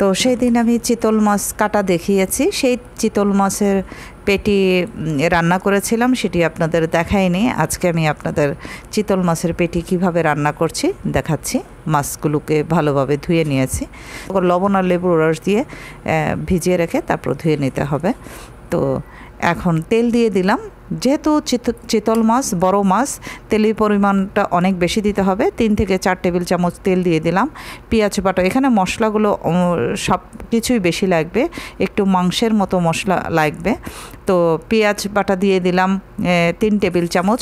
তো সেই দিন আমি চিতল মাছ কাটা দেখিয়েছি সেই চিতল মাছের পেটি রান্না করেছিলাম সেটি আপনাদের দেখায়নি আজকে আমি আপনাদের চিতল মাছের পেটি কিভাবে রান্না করছি দেখাচ্ছি মাছগুলোকে ভালোভাবে ধুয়ে নিয়েছি লবণ আর লেবুর রস দিয়ে ভিজিয়ে রেখে তারপর ধুয়ে নিতে হবে তো এখন তেল দিয়ে দিলাম যেহেতু চিতল মাছ বড় মাছ তেলের পরিমাণটা অনেক বেশি দিতে হবে তিন থেকে চার টেবিল চামচ তেল দিয়ে দিলাম পেঁয়াজ বাটা এখানে মশলাগুলো সব কিছুই বেশি লাগবে একটু মাংসের মতো মশলা লাগবে তো পেঁয়াজ বাটা দিয়ে দিলাম তিন টেবিল চামচ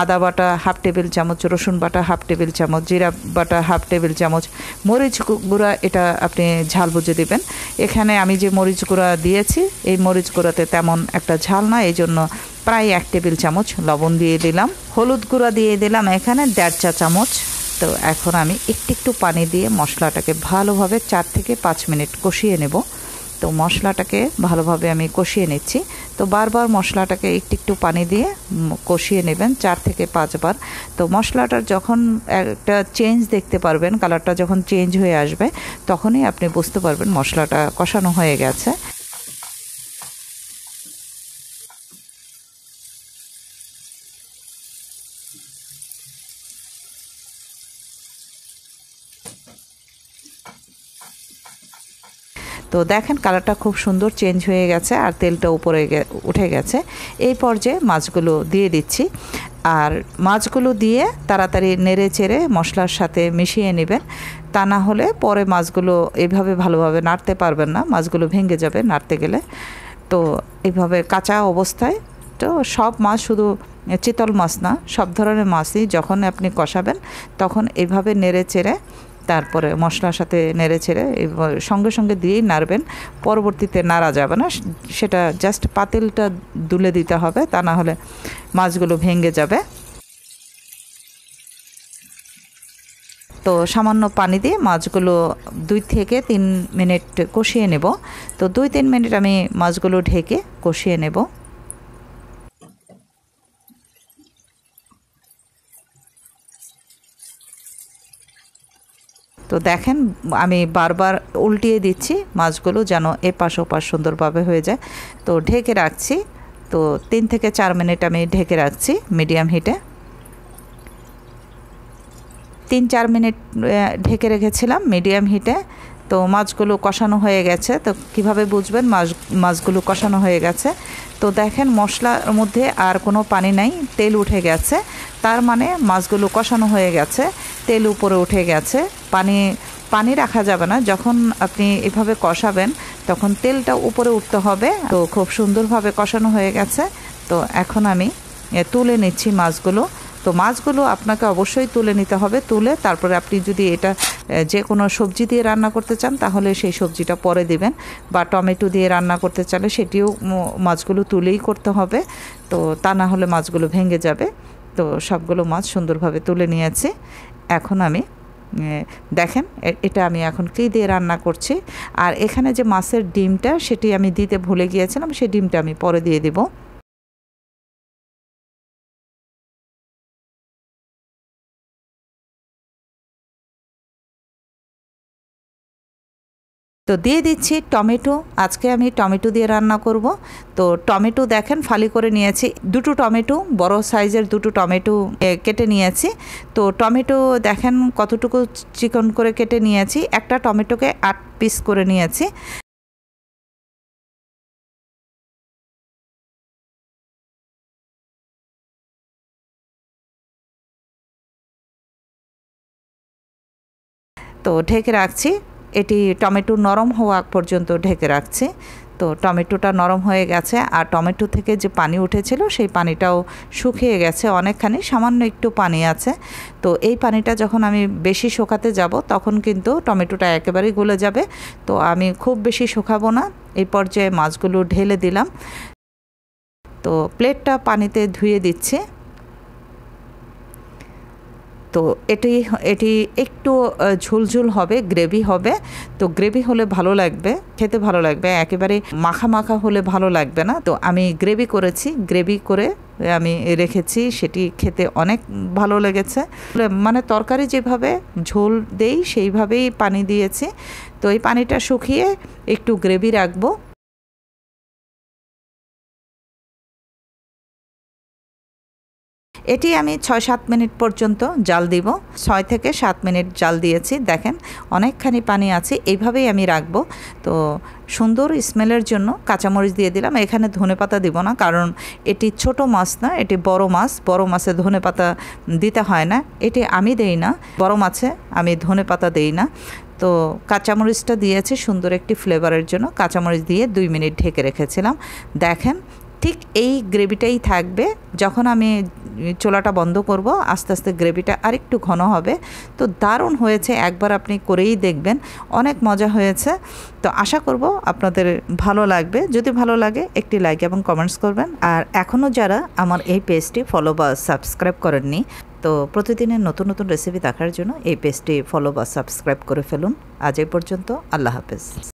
আদা বাটা হাফ টেবিল চামচ রসুন বাটা হাফ টেবিল চামচ জিরা বাটা হাফ টেবিল চামচ মরিচ গুঁড়া এটা আপনি ঝাল বুঝে দেবেন এখানে আমি যে মরিচ গুঁড়া দিয়েছি এই মরিচ গুঁড়াতে তেমন একটা ঝাল নয় এই জন্য প্রায় এক টেবিল চামচ লবণ দিয়ে দিলাম হলুদ গুঁড়া দিয়ে দিলাম এখানে দেড় চা চামচ তো এখন আমি একটু একটু পানি দিয়ে মশলাটাকে ভালোভাবে চার থেকে পাঁচ মিনিট কষিয়ে নেব তো মশলাটাকে ভালোভাবে আমি কষিয়ে নিচ্ছি তো বারবার মশলাটাকে একটু একটু পানি দিয়ে কষিয়ে নেবেন চার থেকে পাঁচবার তো মশলাটার যখন একটা চেঞ্জ দেখতে পারবেন কালারটা যখন চেঞ্জ হয়ে আসবে তখনই আপনি বুঝতে পারবেন মশলাটা কষানো হয়ে গেছে তো দেখেন কালারটা খুব সুন্দর চেঞ্জ হয়ে গেছে আর তেলটা উপরে উঠে গেছে এই পর্যায়ে মাছগুলো দিয়ে দিচ্ছি আর মাছগুলো দিয়ে তাড়াতাড়ি নেড়ে চেড়ে মশলার সাথে মিশিয়ে নেবেন তা না হলে পরে মাছগুলো এভাবে ভালোভাবে নাড়তে পারবেন না মাছগুলো ভেঙে যাবে নাড়তে গেলে তো এইভাবে কাঁচা অবস্থায় তো সব মাছ শুধু চিতল মাছ না সব ধরনের মাছই যখন আপনি কষাবেন তখন এইভাবে নেড়ে চেড়ে তারপরে মশলার সাথে নেড়ে ছেড়ে সঙ্গে সঙ্গে দিয়েই নাড়বেন পরবর্তীতে নাড়া যাবে না সেটা জাস্ট পাতিলটা দুলে দিতে হবে তা না হলে মাছগুলো ভেঙে যাবে তো সামান্য পানি দিয়ে মাছগুলো দুই থেকে তিন মিনিট কষিয়ে নেব তো দুই তিন মিনিট আমি মাছগুলো ঢেকে কষিয়ে নেব তো দেখেন আমি বারবার উল্টিয়ে দিচ্ছি মাছগুলো যেন এপাশ ওপাশ সুন্দরভাবে হয়ে যায় তো ঢেকে রাখছি তো তিন থেকে চার মিনিট আমি ঢেকে রাখছি মিডিয়াম হিটে তিন চার মিনিট ঢেকে রেখেছিলাম মিডিয়াম হিটে তো মাছগুলো কষানো হয়ে গেছে তো কিভাবে বুঝবেন মাছ মাছগুলো কষানো হয়ে গেছে তো দেখেন মশলার মধ্যে আর কোনো পানি নাই তেল উঠে গেছে তার মানে মাছগুলো কষানো হয়ে গেছে তেল উপরে উঠে গেছে পানি পানি রাখা যাবে না যখন আপনি এভাবে কষাবেন তখন তেলটা উপরে উঠতে হবে তো খুব সুন্দরভাবে কষানো হয়ে গেছে তো এখন আমি তুলে নিচ্ছি মাছগুলো তো মাছগুলো আপনাকে অবশ্যই তুলে নিতে হবে তুলে তারপরে আপনি যদি এটা যে কোনো সবজি দিয়ে রান্না করতে চান তাহলে সেই সবজিটা পরে দিবেন বা টমেটো দিয়ে রান্না করতে চাইলে সেটিও মাছগুলো তুলেই করতে হবে তো তা না হলে মাছগুলো ভেঙে যাবে তো সবগুলো মাছ সুন্দরভাবে তুলে নিয়েছি এখন আমি দেখেন এটা আমি এখন কি দিয়ে রান্না করছি আর এখানে যে মাছের ডিমটা সেটি আমি দিতে ভুলে গিয়েছিলাম সেই ডিমটা আমি পরে দিয়ে দেবো তো দিয়ে দিচ্ছি টমেটো আজকে আমি টমেটো দিয়ে রান্না করব তো টমেটো দেখেন ফালি করে নিয়েছি দুটো টমেটো বড় সাইজের দুটো টমেটো কেটে নিয়েছি তো টমেটো দেখেন কতটুকু চিকন করে কেটে নিয়েছি একটা টমেটোকে আট পিস করে নিয়েছি তো ঢেকে রাখছি এটি টমেটো নরম হওয়া পর্যন্ত ঢেকে রাখছি তো টমেটোটা নরম হয়ে গেছে আর টমেটো থেকে যে পানি উঠেছিল সেই পানিটাও শুকিয়ে গেছে অনেকখানি সামান্য একটু পানি আছে তো এই পানিটা যখন আমি বেশি শোকাতে যাব তখন কিন্তু টমেটোটা একেবারেই গলে যাবে তো আমি খুব বেশি শোকাবো না এই পর্যায়ে মাছগুলো ঢেলে দিলাম তো প্লেটটা পানিতে ধুয়ে দিচ্ছে তো এটি এটি একটু ঝুলঝুল হবে গ্রেভি হবে তো গ্রেভি হলে ভালো লাগবে খেতে ভালো লাগবে একেবারে মাখা মাখা হলে ভালো লাগবে না তো আমি গ্রেভি করেছি গ্রেভি করে আমি রেখেছি সেটি খেতে অনেক ভালো লেগেছে মানে তরকারি যেভাবে ঝোল দেই সেইভাবেই পানি দিয়েছি তো এই পানিটা শুকিয়ে একটু গ্রেভি রাখবো এটি আমি ছয় সাত মিনিট পর্যন্ত জাল দিব ছয় থেকে সাত মিনিট জাল দিয়েছি দেখেন অনেকখানি পানি আছে এইভাবেই আমি রাখবো তো সুন্দর স্মেলের জন্য কাঁচামরিচ দিয়ে দিলাম এখানে ধনে পাতা দিব না কারণ এটি ছোট মাছ না এটি বড় মাছ বড় মাছে ধনে পাতা দিতে হয় না এটি আমি দেই না বড় মাছে আমি ধনে পাতা দেই না তো কাঁচামরিচটা দিয়েছি সুন্দর একটি ফ্লেভারের জন্য কাঁচামরিচ দিয়ে দুই মিনিট ঢেকে রেখেছিলাম দেখেন ঠিক এই গ্রেভিটাই থাকবে যখন আমি চোলাটা বন্ধ করব আস্তে আস্তে গ্রেভিটা আরেকটু ঘন হবে তো দারুণ হয়েছে একবার আপনি করেই দেখবেন অনেক মজা হয়েছে তো আশা করব আপনাদের ভালো লাগবে যদি ভালো লাগে একটি লাইক এবং কমেন্টস করবেন আর এখনও যারা আমার এই পেজটি ফলো বা সাবস্ক্রাইব করেননি তো প্রতিদিনের নতুন নতুন রেসিপি দেখার জন্য এই পেজটি ফলো বা সাবস্ক্রাইব করে ফেলুন আজ এই পর্যন্ত আল্লাহ হাফেজ